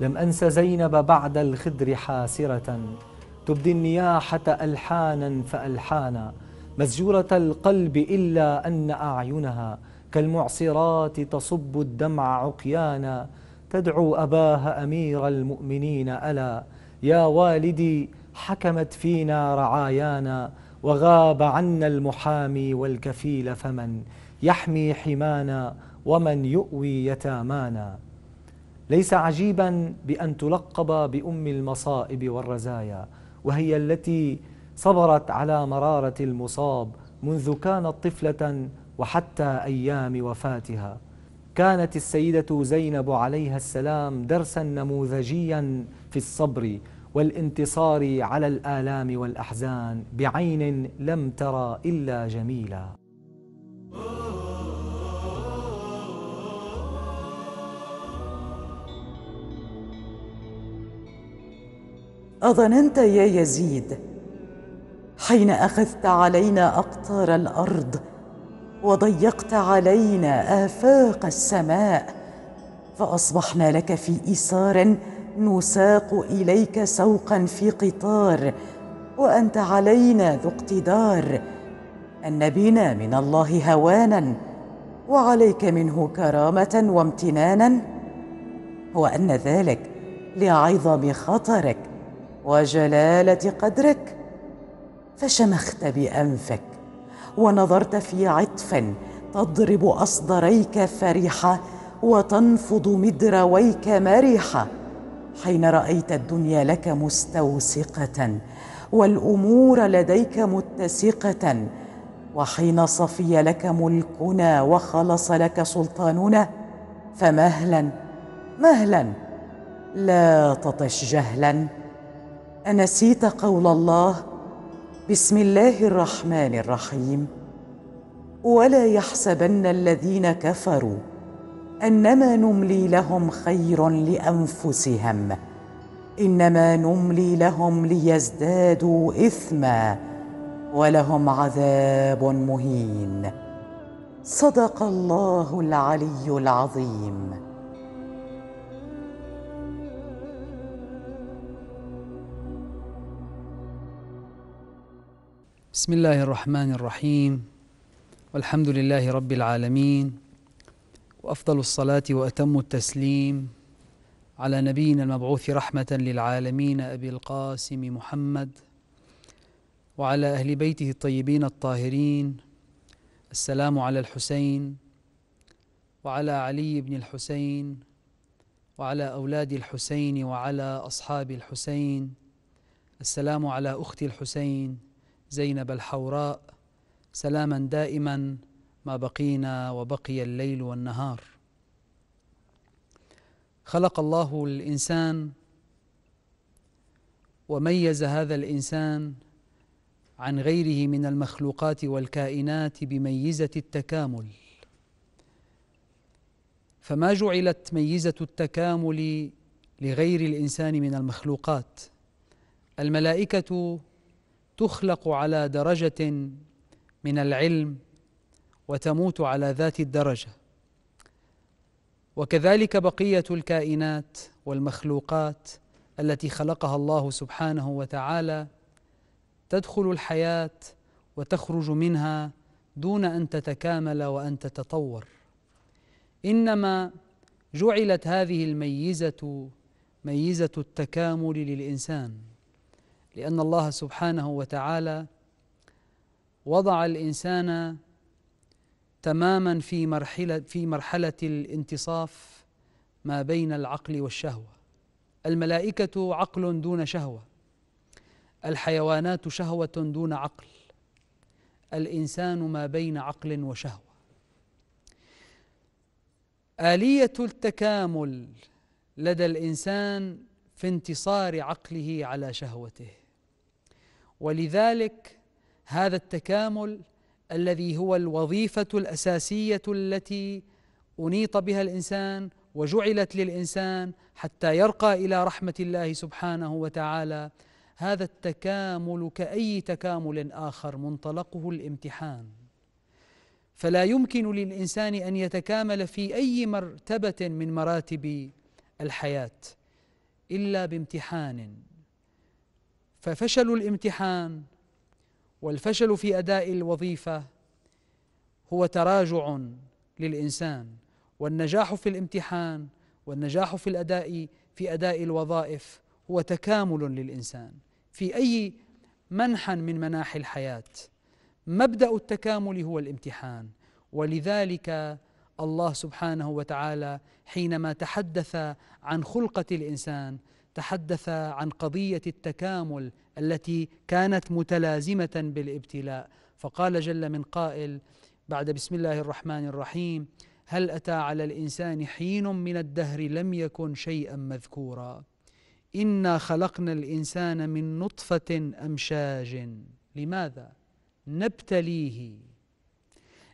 لم أنس زينب بعد الخدر حاسرة تبدي النياحة ألحانا فألحانا مزجورة القلب إلا أن أعينها كالمعصرات تصب الدمع عقيانا تدعو أباها أمير المؤمنين ألا يا والدي حكمت فينا رعايانا وغاب عنا المحامي والكفيل فمن يحمي حمانا ومن يؤوي يتامانا ليس عجيبا بأن تلقب بأم المصائب والرزايا وهي التي صبرت على مرارة المصاب منذ كانت طفلة وحتى أيام وفاتها كانت السيدة زينب عليها السلام درسا نموذجيا في الصبر والانتصار على الآلام والأحزان بعين لم ترى إلا جميلا اظننت يا يزيد حين اخذت علينا اقطار الارض وضيقت علينا افاق السماء فاصبحنا لك في إيثار نساق اليك سوقا في قطار وانت علينا ذو اقتدار ان بنا من الله هوانا وعليك منه كرامه وامتنانا وان ذلك لعظم خطرك وجلاله قدرك فشمخت بانفك ونظرت في عطف تضرب اصدريك فرحه وتنفض مدرويك مرحه حين رايت الدنيا لك مستوسقه والامور لديك متسقه وحين صفي لك ملكنا وخلص لك سلطاننا فمهلا مهلا لا تطش جهلا أنسيت قول الله بسم الله الرحمن الرحيم ولا يحسبن الذين كفروا انما نملي لهم خير لانفسهم انما نملي لهم ليزدادوا اثما ولهم عذاب مهين صدق الله العلي العظيم بسم الله الرحمن الرحيم والحمد لله رب العالمين وافضل الصلاه واتم التسليم على نبينا المبعوث رحمه للعالمين ابي القاسم محمد وعلى اهل بيته الطيبين الطاهرين السلام على الحسين وعلى علي بن الحسين وعلى اولاد الحسين وعلى اصحاب الحسين السلام على اخت الحسين زينب الحوراء سلاما دائما ما بقينا وبقي الليل والنهار خلق الله الانسان وميز هذا الانسان عن غيره من المخلوقات والكائنات بميزه التكامل فما جعلت ميزه التكامل لغير الانسان من المخلوقات الملائكه تخلق على درجة من العلم وتموت على ذات الدرجة وكذلك بقية الكائنات والمخلوقات التي خلقها الله سبحانه وتعالى تدخل الحياة وتخرج منها دون أن تتكامل وأن تتطور إنما جعلت هذه الميزة ميزة التكامل للإنسان لأن الله سبحانه وتعالى وضع الإنسان تماما في مرحلة في مرحلة الانتصاف ما بين العقل والشهوة الملائكة عقل دون شهوة الحيوانات شهوة دون عقل الإنسان ما بين عقل وشهوة آلية التكامل لدى الإنسان في انتصار عقله على شهوته ولذلك هذا التكامل الذي هو الوظيفه الاساسيه التي انيط بها الانسان وجعلت للانسان حتى يرقى الى رحمه الله سبحانه وتعالى هذا التكامل كاي تكامل اخر منطلقه الامتحان فلا يمكن للانسان ان يتكامل في اي مرتبه من مراتب الحياه الا بامتحان ففشل الامتحان والفشل في اداء الوظيفه هو تراجع للانسان والنجاح في الامتحان والنجاح في الاداء في اداء الوظائف هو تكامل للانسان في اي منحا من مناحي الحياه مبدا التكامل هو الامتحان ولذلك الله سبحانه وتعالى حينما تحدث عن خلقه الانسان تحدث عن قضيه التكامل التي كانت متلازمه بالابتلاء فقال جل من قائل بعد بسم الله الرحمن الرحيم هل اتى على الانسان حين من الدهر لم يكن شيئا مذكورا انا خلقنا الانسان من نطفه امشاج لماذا نبتليه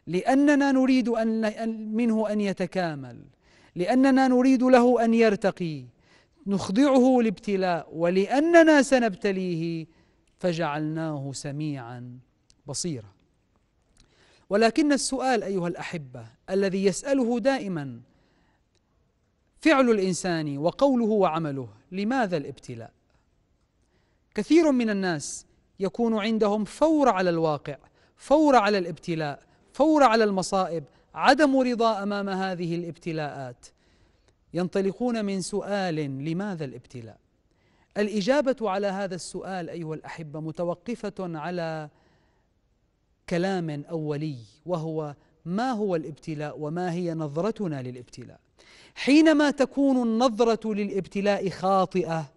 لاننا نريد ان منه ان يتكامل لاننا نريد له ان يرتقي نخضعه لابتلاء ولاننا سنبتليه فجعلناه سميعا بصيرا ولكن السؤال ايها الاحبه الذي يساله دائما فعل الانسان وقوله وعمله لماذا الابتلاء كثير من الناس يكون عندهم فور على الواقع فور على الابتلاء فور على المصائب عدم رضا امام هذه الابتلاءات ينطلقون من سؤال لماذا الابتلاء الاجابه على هذا السؤال ايها الاحبه متوقفه على كلام اولي وهو ما هو الابتلاء وما هي نظرتنا للابتلاء حينما تكون النظره للابتلاء خاطئه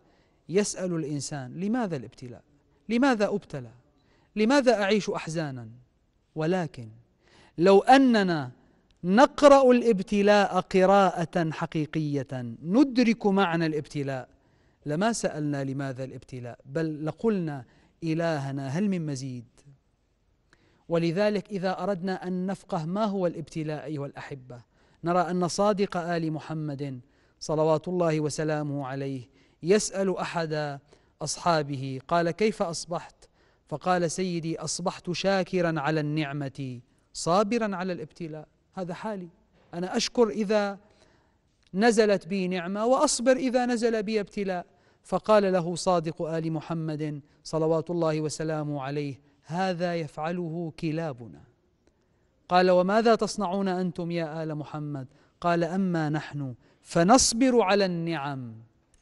يسال الانسان لماذا الابتلاء لماذا ابتلى لماذا اعيش احزانا ولكن لو اننا نقرأ الابتلاء قراءة حقيقية ندرك معنى الابتلاء لما سألنا لماذا الابتلاء بل لقلنا إلهنا هل من مزيد ولذلك إذا أردنا أن نفقه ما هو الابتلاء أيها الأحبة نرى أن صادق آل محمد صلوات الله وسلامه عليه يسأل أحد أصحابه قال كيف أصبحت فقال سيدي أصبحت شاكرا على النعمة صابرا على الابتلاء هذا حالي أنا أشكر إذا نزلت بي نعمة وأصبر إذا نزل بي ابتلاء فقال له صادق آل محمد صلوات الله وسلامه عليه هذا يفعله كلابنا قال وماذا تصنعون أنتم يا آل محمد قال أما نحن فنصبر على النعم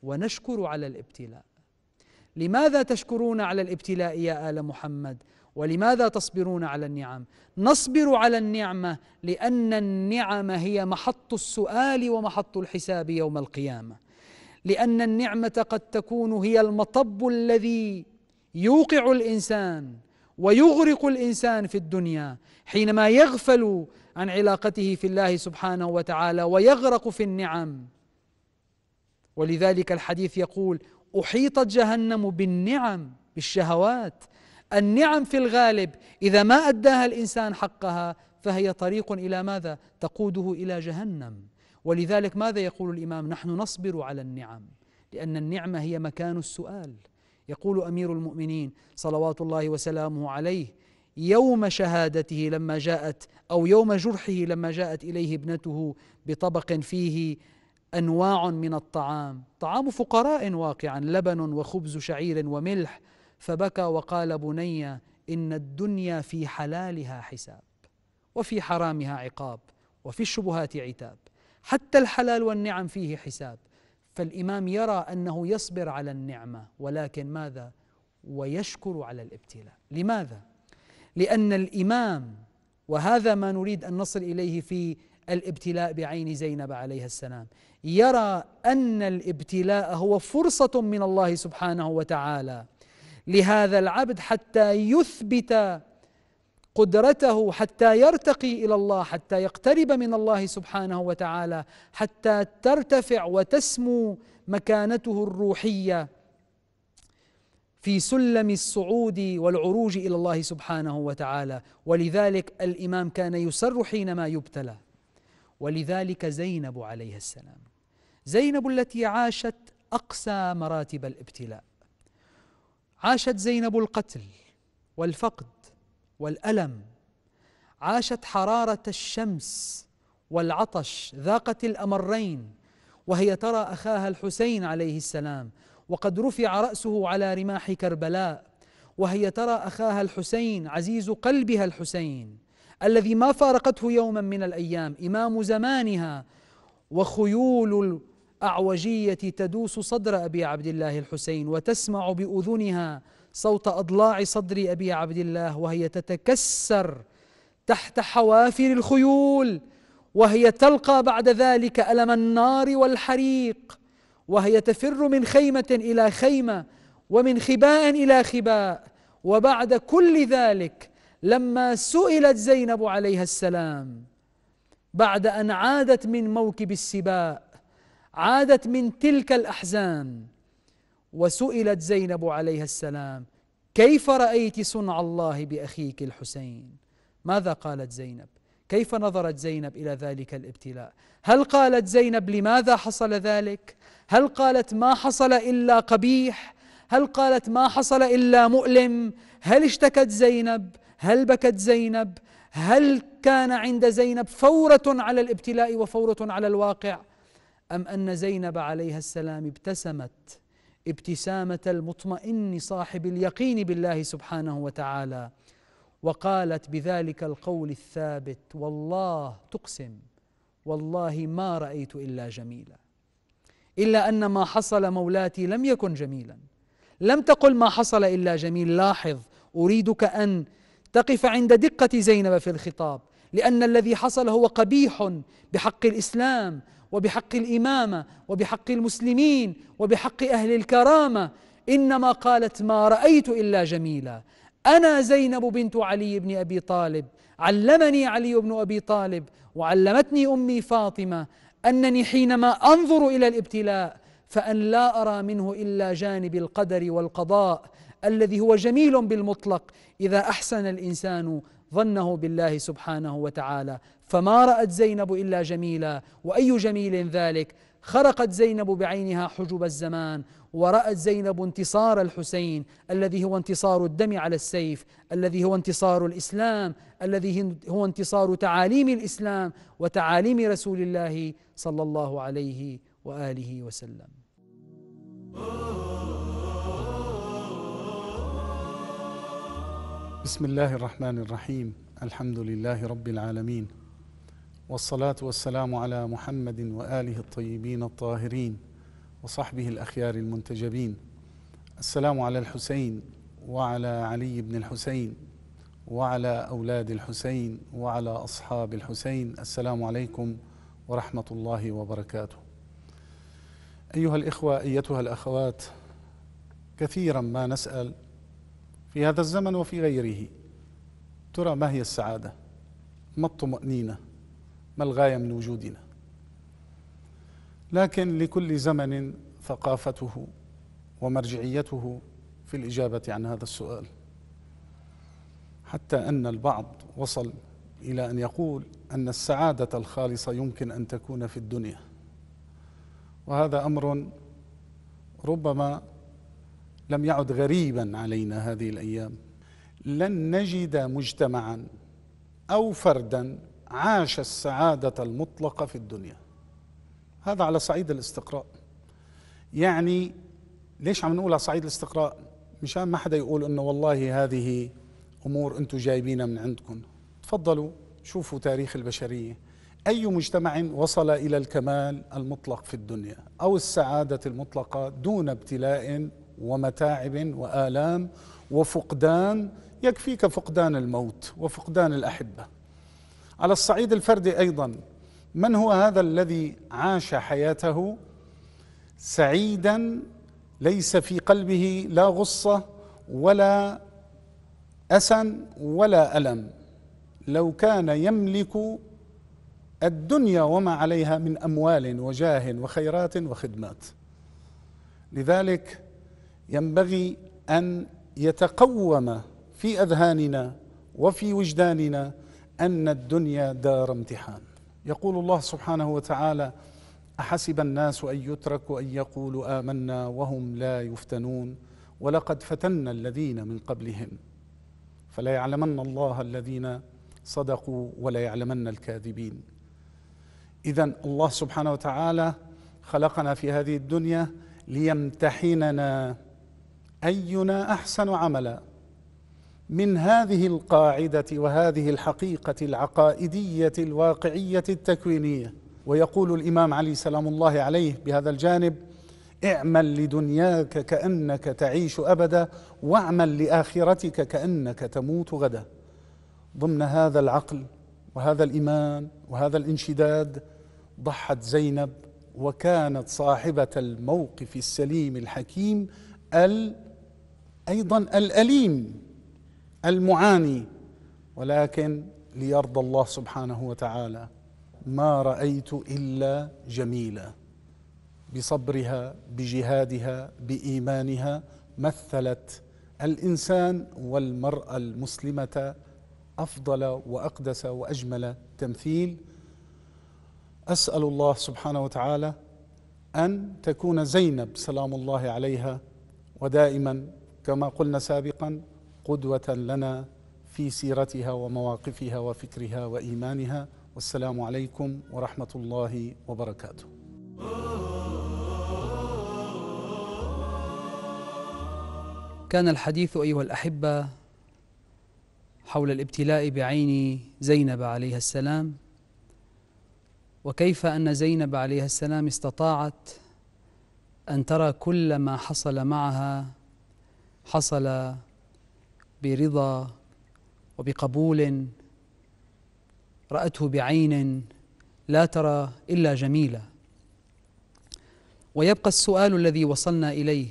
ونشكر على الابتلاء لماذا تشكرون على الابتلاء يا آل محمد ولماذا تصبرون على النعم نصبر على النعمه لان النعم هي محط السؤال ومحط الحساب يوم القيامه لان النعمه قد تكون هي المطب الذي يوقع الانسان ويغرق الانسان في الدنيا حينما يغفل عن علاقته في الله سبحانه وتعالى ويغرق في النعم ولذلك الحديث يقول احيطت جهنم بالنعم بالشهوات النعم في الغالب اذا ما اداها الانسان حقها فهي طريق الى ماذا تقوده الى جهنم ولذلك ماذا يقول الامام نحن نصبر على النعم لان النعمه هي مكان السؤال يقول امير المؤمنين صلوات الله وسلامه عليه يوم شهادته لما جاءت او يوم جرحه لما جاءت اليه ابنته بطبق فيه انواع من الطعام طعام فقراء واقعا لبن وخبز شعير وملح فبكى وقال بني إن الدنيا في حلالها حساب وفي حرامها عقاب وفي الشبهات عتاب حتى الحلال والنعم فيه حساب فالإمام يرى أنه يصبر على النعمة ولكن ماذا؟ ويشكر على الابتلاء لماذا؟ لأن الإمام وهذا ما نريد أن نصل إليه في الابتلاء بعين زينب عليها السلام يرى أن الابتلاء هو فرصة من الله سبحانه وتعالى لهذا العبد حتى يثبت قدرته حتى يرتقي الى الله حتى يقترب من الله سبحانه وتعالى حتى ترتفع وتسمو مكانته الروحيه في سلم الصعود والعروج الى الله سبحانه وتعالى ولذلك الامام كان يسر حينما يبتلى ولذلك زينب عليها السلام زينب التي عاشت اقسى مراتب الابتلاء عاشت زينب القتل والفقد والألم عاشت حرارة الشمس والعطش ذاقت الأمرين وهي ترى أخاها الحسين عليه السلام وقد رفع رأسه على رماح كربلاء وهي ترى أخاها الحسين عزيز قلبها الحسين الذي ما فارقته يوما من الأيام إمام زمانها وخيول أعوجية تدوس صدر أبي عبد الله الحسين وتسمع بأذنها صوت أضلاع صدر أبي عبد الله وهي تتكسر تحت حوافر الخيول وهي تلقى بعد ذلك ألم النار والحريق وهي تفر من خيمة إلى خيمة ومن خباء إلى خباء وبعد كل ذلك لما سئلت زينب عليها السلام بعد أن عادت من موكب السباء عادت من تلك الأحزان وسئلت زينب عليها السلام كيف رأيت صنع الله بأخيك الحسين ماذا قالت زينب كيف نظرت زينب إلى ذلك الابتلاء هل قالت زينب لماذا حصل ذلك هل قالت ما حصل إلا قبيح هل قالت ما حصل إلا مؤلم هل اشتكت زينب هل بكت زينب هل كان عند زينب فورة على الابتلاء وفورة على الواقع أم أن زينب عليها السلام ابتسمت ابتسامة المطمئن صاحب اليقين بالله سبحانه وتعالى وقالت بذلك القول الثابت والله تقسم والله ما رأيت إلا جميلا إلا أن ما حصل مولاتي لم يكن جميلا لم تقل ما حصل إلا جميل لاحظ أريدك أن تقف عند دقة زينب في الخطاب لأن الذي حصل هو قبيح بحق الإسلام وبحق الامامه وبحق المسلمين وبحق اهل الكرامه انما قالت ما رايت الا جميلا انا زينب بنت علي بن ابي طالب علمني علي بن ابي طالب وعلمتني امي فاطمه انني حينما انظر الى الابتلاء فان لا ارى منه الا جانب القدر والقضاء الذي هو جميل بالمطلق اذا احسن الانسان ظنه بالله سبحانه وتعالى فما رأت زينب إلا جميلا وأي جميل ذلك خرقت زينب بعينها حجب الزمان ورأت زينب انتصار الحسين الذي هو انتصار الدم على السيف الذي هو انتصار الإسلام الذي هو انتصار تعاليم الإسلام وتعاليم رسول الله صلى الله عليه وآله وسلم بسم الله الرحمن الرحيم الحمد لله رب العالمين والصلاة والسلام على محمد وآله الطيبين الطاهرين وصحبه الأخيار المنتجبين السلام على الحسين وعلى علي بن الحسين وعلى أولاد الحسين وعلى أصحاب الحسين السلام عليكم ورحمة الله وبركاته أيها الإخوة أيتها الأخوات كثيرا ما نسأل في هذا الزمن وفي غيره ترى ما هي السعاده ما الطمانينه ما الغايه من وجودنا لكن لكل زمن ثقافته ومرجعيته في الاجابه عن هذا السؤال حتى ان البعض وصل الى ان يقول ان السعاده الخالصه يمكن ان تكون في الدنيا وهذا امر ربما لم يعد غريبا علينا هذه الايام لن نجد مجتمعا او فردا عاش السعاده المطلقه في الدنيا هذا على صعيد الاستقراء يعني ليش عم نقول على صعيد الاستقراء مشان ما حدا يقول انه والله هذه امور انتم جايبينها من عندكم تفضلوا شوفوا تاريخ البشريه اي مجتمع وصل الى الكمال المطلق في الدنيا او السعاده المطلقه دون ابتلاء ومتاعب والام وفقدان يكفيك فقدان الموت وفقدان الاحبه على الصعيد الفردي ايضا من هو هذا الذي عاش حياته سعيدا ليس في قلبه لا غصه ولا اسى ولا الم لو كان يملك الدنيا وما عليها من اموال وجاه وخيرات وخدمات لذلك ينبغي أن يتقوم في أذهاننا وفي وجداننا أن الدنيا دار امتحان يقول الله سبحانه وتعالى أحسب الناس أن يتركوا أن يقولوا آمنا وهم لا يفتنون ولقد فتنا الذين من قبلهم فلا يعلمن الله الذين صدقوا ولا يعلمن الكاذبين إذا الله سبحانه وتعالى خلقنا في هذه الدنيا ليمتحننا اينا احسن عملا من هذه القاعده وهذه الحقيقه العقائديه الواقعيه التكوينيه ويقول الامام علي سلام الله عليه بهذا الجانب اعمل لدنياك كانك تعيش ابدا واعمل لاخرتك كانك تموت غدا ضمن هذا العقل وهذا الايمان وهذا الانشداد ضحت زينب وكانت صاحبه الموقف السليم الحكيم ال ايضا الاليم المعاني ولكن ليرضى الله سبحانه وتعالى ما رايت الا جميلا بصبرها بجهادها بايمانها مثلت الانسان والمراه المسلمه افضل واقدس واجمل تمثيل اسال الله سبحانه وتعالى ان تكون زينب سلام الله عليها ودائما كما قلنا سابقا قدوة لنا في سيرتها ومواقفها وفكرها وإيمانها والسلام عليكم ورحمة الله وبركاته كان الحديث أيها الأحبة حول الابتلاء بعين زينب عليها السلام وكيف أن زينب عليها السلام استطاعت أن ترى كل ما حصل معها حصل برضا وبقبول راته بعين لا ترى الا جميلا ويبقى السؤال الذي وصلنا اليه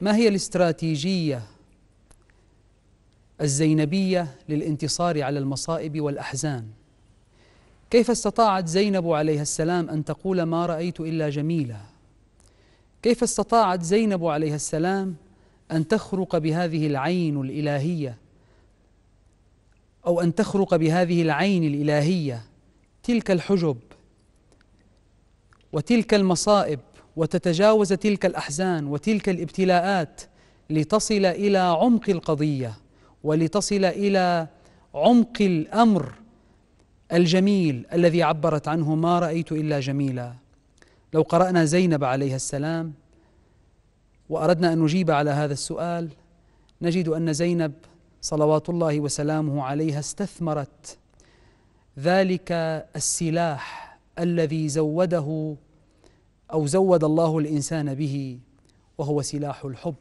ما هي الاستراتيجيه الزينبيه للانتصار على المصائب والاحزان كيف استطاعت زينب عليها السلام ان تقول ما رايت الا جميلا كيف استطاعت زينب عليها السلام أن تخرق بهذه العين الإلهية أو أن تخرق بهذه العين الإلهية تلك الحجب وتلك المصائب وتتجاوز تلك الأحزان وتلك الابتلاءات لتصل إلى عمق القضية ولتصل إلى عمق الأمر الجميل الذي عبرت عنه ما رأيت إلا جميلا لو قرأنا زينب عليها السلام واردنا ان نجيب على هذا السؤال نجد ان زينب صلوات الله وسلامه عليها استثمرت ذلك السلاح الذي زوده او زود الله الانسان به وهو سلاح الحب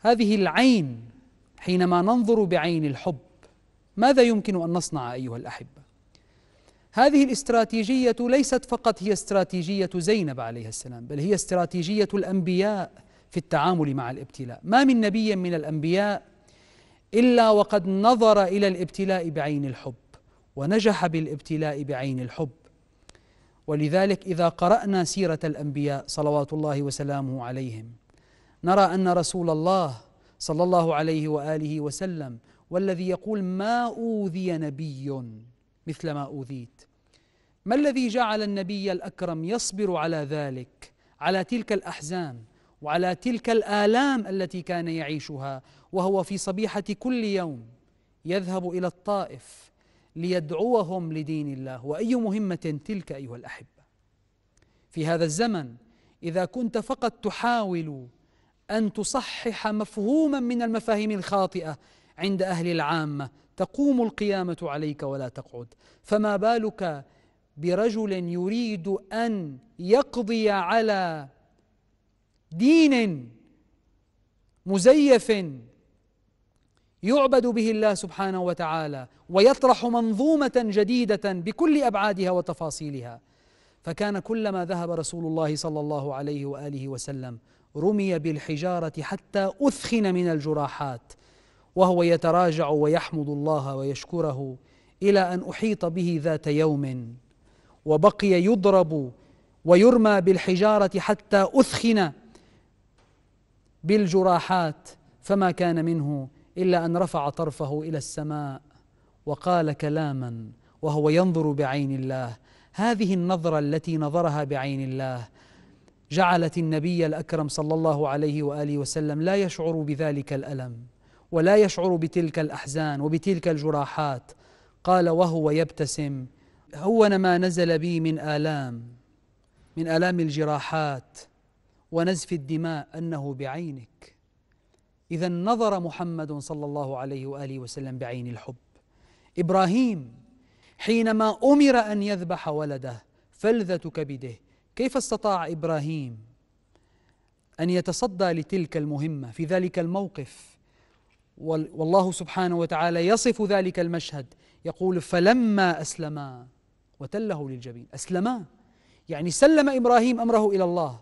هذه العين حينما ننظر بعين الحب ماذا يمكن ان نصنع ايها الاحبه هذه الاستراتيجية ليست فقط هي استراتيجية زينب عليها السلام بل هي استراتيجية الأنبياء في التعامل مع الابتلاء ما من نبي من الأنبياء إلا وقد نظر إلى الابتلاء بعين الحب ونجح بالابتلاء بعين الحب ولذلك إذا قرأنا سيرة الأنبياء صلوات الله وسلامه عليهم نرى أن رسول الله صلى الله عليه وآله وسلم والذي يقول ما أوذي نبي مثل ما أوذيت ما الذي جعل النبي الاكرم يصبر على ذلك على تلك الاحزان وعلى تلك الالام التي كان يعيشها وهو في صبيحه كل يوم يذهب الى الطائف ليدعوهم لدين الله واي مهمه تلك ايها الاحبه في هذا الزمن اذا كنت فقط تحاول ان تصحح مفهوما من المفاهيم الخاطئه عند اهل العامه تقوم القيامه عليك ولا تقعد فما بالك برجل يريد ان يقضي على دين مزيف يعبد به الله سبحانه وتعالى ويطرح منظومه جديده بكل ابعادها وتفاصيلها فكان كلما ذهب رسول الله صلى الله عليه واله وسلم رمي بالحجاره حتى اثخن من الجراحات وهو يتراجع ويحمد الله ويشكره الى ان احيط به ذات يوم وبقي يضرب ويرمى بالحجاره حتى اثخن بالجراحات فما كان منه الا ان رفع طرفه الى السماء وقال كلاما وهو ينظر بعين الله هذه النظره التي نظرها بعين الله جعلت النبي الاكرم صلى الله عليه واله وسلم لا يشعر بذلك الالم ولا يشعر بتلك الاحزان وبتلك الجراحات قال وهو يبتسم هون ما نزل بي من آلام من آلام الجراحات ونزف الدماء أنه بعينك إذا نظر محمد صلى الله عليه وآله وسلم بعين الحب إبراهيم حينما أمر أن يذبح ولده فلذة كبده كيف استطاع إبراهيم أن يتصدى لتلك المهمة في ذلك الموقف والله سبحانه وتعالى يصف ذلك المشهد يقول فلما أسلما وتله للجبين أسلما يعني سلم إبراهيم أمره إلى الله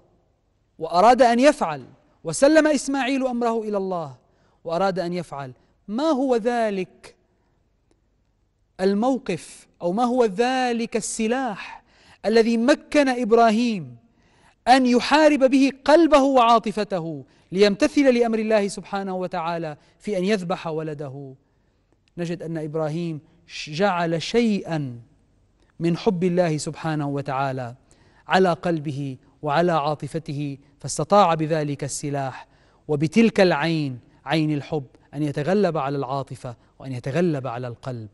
وأراد أن يفعل وسلم إسماعيل أمره إلى الله وأراد أن يفعل ما هو ذلك الموقف أو ما هو ذلك السلاح الذي مكن إبراهيم أن يحارب به قلبه وعاطفته ليمتثل لأمر الله سبحانه وتعالى في أن يذبح ولده نجد أن إبراهيم جعل شيئا من حب الله سبحانه وتعالى على قلبه وعلى عاطفته فاستطاع بذلك السلاح وبتلك العين عين الحب ان يتغلب على العاطفه وان يتغلب على القلب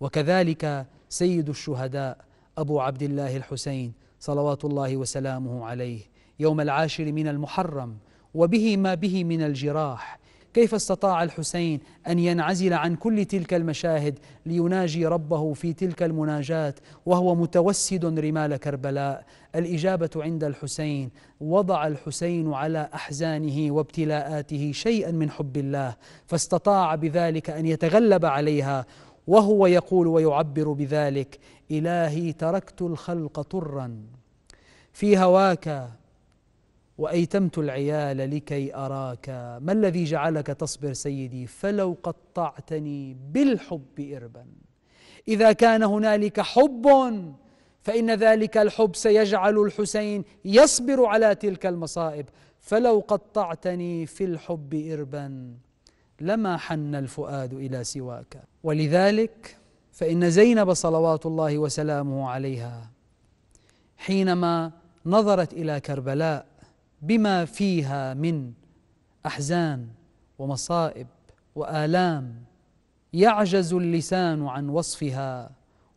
وكذلك سيد الشهداء ابو عبد الله الحسين صلوات الله وسلامه عليه يوم العاشر من المحرم وبه ما به من الجراح كيف استطاع الحسين أن ينعزل عن كل تلك المشاهد ليناجي ربه في تلك المناجاة وهو متوسد رمال كربلاء الإجابة عند الحسين وضع الحسين على أحزانه وابتلاءاته شيئا من حب الله فاستطاع بذلك أن يتغلب عليها وهو يقول ويعبر بذلك إلهي تركت الخلق طرا في هواك وأيتمت العيال لكي أراك ما الذي جعلك تصبر سيدي فلو قطعتني بالحب إربا إذا كان هنالك حب فإن ذلك الحب سيجعل الحسين يصبر على تلك المصائب فلو قطعتني في الحب إربا لما حن الفؤاد إلى سواك ولذلك فإن زينب صلوات الله وسلامه عليها حينما نظرت إلى كربلاء بما فيها من احزان ومصائب والام يعجز اللسان عن وصفها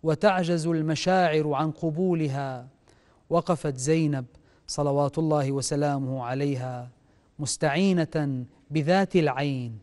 وتعجز المشاعر عن قبولها وقفت زينب صلوات الله وسلامه عليها مستعينه بذات العين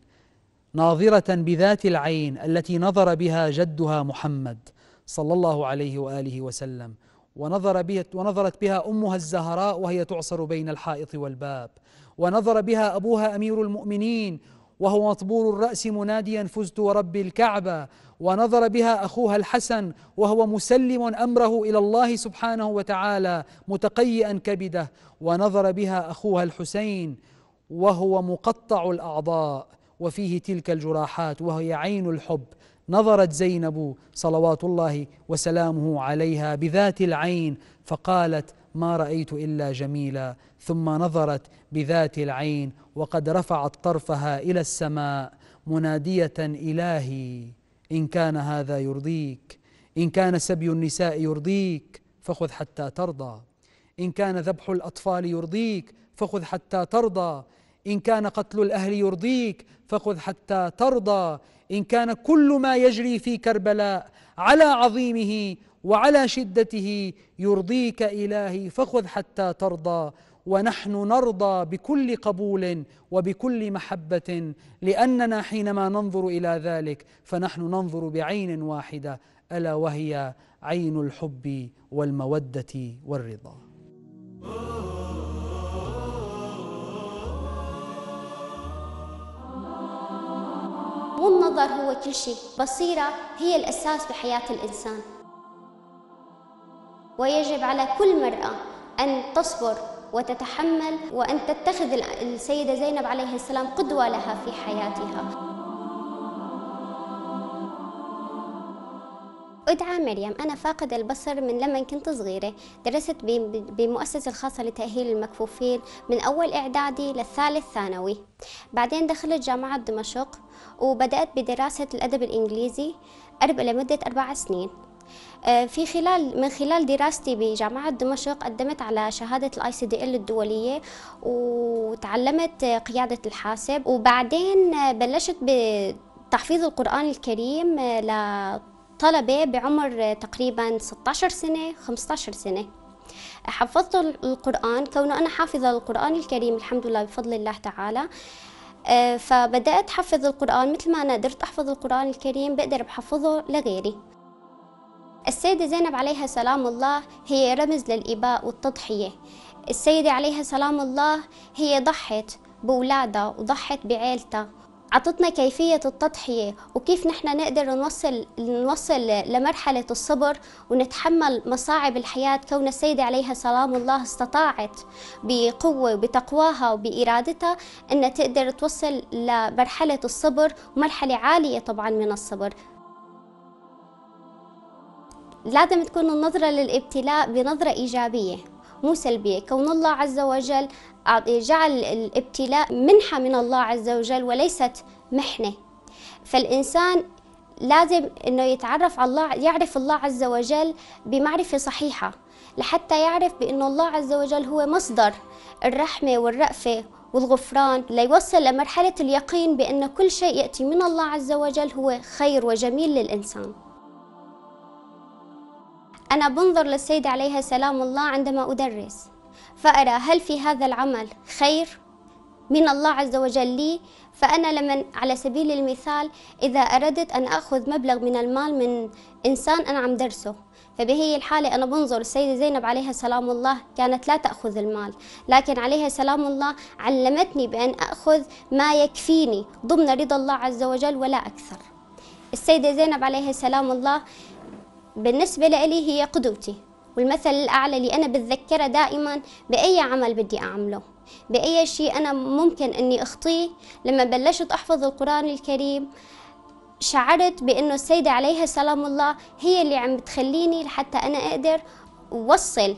ناظره بذات العين التي نظر بها جدها محمد صلى الله عليه واله وسلم ونظر بها ونظرت بها امها الزهراء وهي تعصر بين الحائط والباب ونظر بها ابوها امير المؤمنين وهو مطبول الراس مناديا فزت ورب الكعبه ونظر بها اخوها الحسن وهو مسلم امره الى الله سبحانه وتعالى متقيئا كبده ونظر بها اخوها الحسين وهو مقطع الاعضاء وفيه تلك الجراحات وهي عين الحب نظرت زينب صلوات الله وسلامه عليها بذات العين فقالت ما رايت الا جميلا ثم نظرت بذات العين وقد رفعت طرفها الى السماء مناديه الهي ان كان هذا يرضيك ان كان سبي النساء يرضيك فخذ حتى ترضى ان كان ذبح الاطفال يرضيك فخذ حتى ترضى إن كان قتل الأهل يرضيك فخذ حتى ترضى إن كان كل ما يجري في كربلاء على عظيمه وعلى شدته يرضيك إلهي فخذ حتى ترضى ونحن نرضى بكل قبول وبكل محبة لأننا حينما ننظر إلى ذلك فنحن ننظر بعين واحدة ألا وهي عين الحب والمودة والرضا. مو النظر هو كل شيء بصيرة هي الأساس بحياة الإنسان ويجب على كل مرأة أن تصبر وتتحمل وأن تتخذ السيدة زينب عليه السلام قدوة لها في حياتها أدعى مريم أنا فاقد البصر من لما كنت صغيرة درست بمؤسسة الخاصة لتأهيل المكفوفين من أول إعدادي للثالث ثانوي بعدين دخلت جامعة دمشق وبدأت بدراسة الأدب الإنجليزي لمدة أربع سنين آه، في خلال من خلال دراستي بجامعة دمشق قدمت على شهادة الاي سي دي ال الدولية وتعلمت قيادة الحاسب وبعدين بلشت بتحفيظ القرآن الكريم لطلبة بعمر تقريبا 16 سنة 15 سنة حفظت القرآن كونه أنا حافظة القرآن الكريم الحمد لله بفضل الله تعالى آه، فبدأت حفظ القرآن مثل ما أنا قدرت أحفظ القرآن الكريم بقدر بحفظه لغيري السيدة زينب عليها سلام الله هي رمز للإباء والتضحية السيدة عليها سلام الله هي ضحت بولادها وضحت بعيلتها عطتنا كيفية التضحية وكيف نحن نقدر نوصل نوصل لمرحلة الصبر ونتحمل مصاعب الحياة كون السيدة عليها سلام الله استطاعت بقوة وبتقواها وبإرادتها أن تقدر توصل لمرحلة الصبر ومرحلة عالية طبعا من الصبر لازم تكون النظرة للابتلاء بنظرة إيجابية مو سلبية كون الله عز وجل جعل الابتلاء منحة من الله عز وجل وليست محنة فالإنسان لازم أنه يتعرف على الله يعرف الله عز وجل بمعرفة صحيحة لحتى يعرف بأن الله عز وجل هو مصدر الرحمة والرأفة والغفران ليوصل لمرحلة اليقين بأن كل شيء يأتي من الله عز وجل هو خير وجميل للإنسان أنا بنظر للسيدة عليها سلام الله عندما أدرس فأرى هل في هذا العمل خير من الله عز وجل لي فأنا لمن على سبيل المثال إذا أردت أن أخذ مبلغ من المال من إنسان أنا عم درسه فبهي الحالة أنا بنظر السيدة زينب عليها سلام الله كانت لا تأخذ المال لكن عليها سلام الله علمتني بأن أخذ ما يكفيني ضمن رضا الله عز وجل ولا أكثر السيدة زينب عليها سلام الله بالنسبة لي هي قدوتي والمثل الأعلى اللي أنا بتذكره دائما بأي عمل بدي أعمله بأي شيء أنا ممكن أني أخطيه لما بلشت أحفظ القرآن الكريم شعرت بأنه السيدة عليها سلام الله هي اللي عم بتخليني لحتى أنا أقدر وصل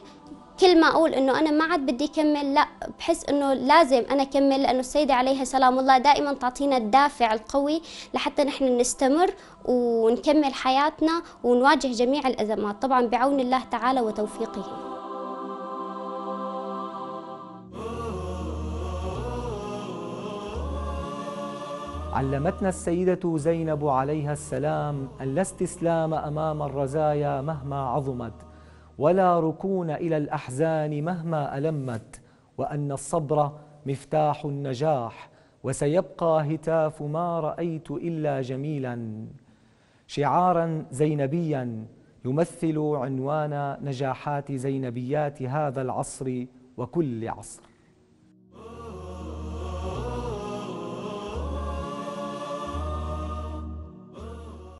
كل ما اقول انه انا ما عاد بدي اكمل لا بحس انه لازم انا اكمل لانه السيده عليها سلام الله دائما تعطينا الدافع القوي لحتى نحن نستمر ونكمل حياتنا ونواجه جميع الازمات طبعا بعون الله تعالى وتوفيقه علمتنا السيدة زينب عليها السلام أن لا استسلام أمام الرزايا مهما عظمت ولا ركون إلى الأحزان مهما ألمت وأن الصبر مفتاح النجاح وسيبقى هتاف ما رأيت إلا جميلا شعارا زينبيا يمثل عنوان نجاحات زينبيات هذا العصر وكل عصر